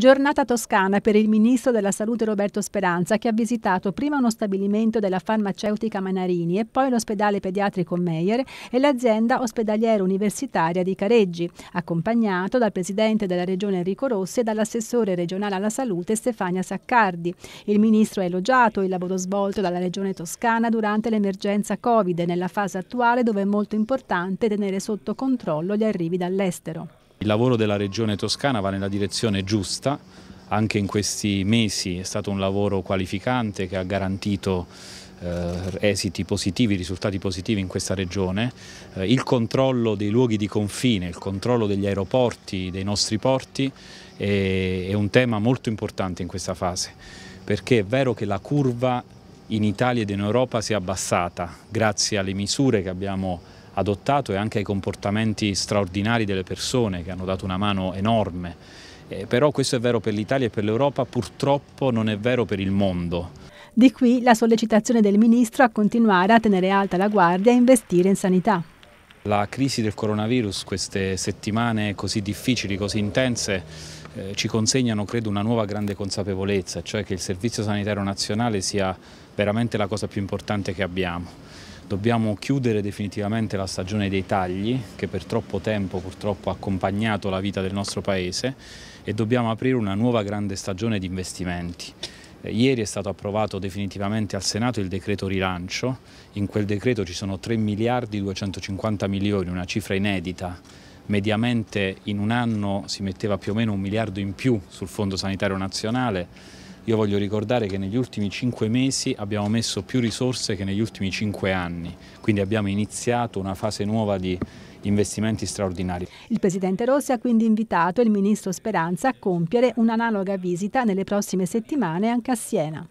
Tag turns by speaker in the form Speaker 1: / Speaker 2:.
Speaker 1: Giornata toscana per il ministro della salute Roberto Speranza che ha visitato prima uno stabilimento della farmaceutica Manarini e poi l'ospedale pediatrico Meyer e l'azienda ospedaliera universitaria di Careggi, accompagnato dal presidente della regione Enrico Rossi e dall'assessore regionale alla salute Stefania Saccardi. Il ministro ha elogiato il lavoro svolto dalla regione toscana durante l'emergenza Covid nella fase attuale dove è molto importante tenere sotto controllo gli arrivi dall'estero.
Speaker 2: Il lavoro della Regione Toscana va nella direzione giusta, anche in questi mesi è stato un lavoro qualificante che ha garantito eh, esiti positivi, risultati positivi in questa regione. Eh, il controllo dei luoghi di confine, il controllo degli aeroporti, dei nostri porti è, è un tema molto importante in questa fase, perché è vero che la curva in Italia ed in Europa si è abbassata grazie alle misure che abbiamo adottato e anche ai comportamenti straordinari delle persone che hanno dato una mano enorme. Eh, però questo è vero per l'Italia e per l'Europa, purtroppo non è vero per il mondo.
Speaker 1: Di qui la sollecitazione del Ministro a continuare a tenere alta la guardia e investire in sanità.
Speaker 2: La crisi del coronavirus, queste settimane così difficili, così intense, eh, ci consegnano credo una nuova grande consapevolezza, cioè che il Servizio Sanitario Nazionale sia veramente la cosa più importante che abbiamo. Dobbiamo chiudere definitivamente la stagione dei tagli che per troppo tempo purtroppo ha accompagnato la vita del nostro Paese e dobbiamo aprire una nuova grande stagione di investimenti. Eh, ieri è stato approvato definitivamente al Senato il decreto rilancio, in quel decreto ci sono 3 miliardi 250 milioni, una cifra inedita, mediamente in un anno si metteva più o meno un miliardo in più sul Fondo Sanitario Nazionale, io voglio ricordare che negli ultimi cinque mesi abbiamo messo più risorse che negli ultimi cinque anni, quindi abbiamo iniziato una fase nuova di investimenti straordinari.
Speaker 1: Il Presidente Rossi ha quindi invitato il Ministro Speranza a compiere un'analoga visita nelle prossime settimane anche a Siena.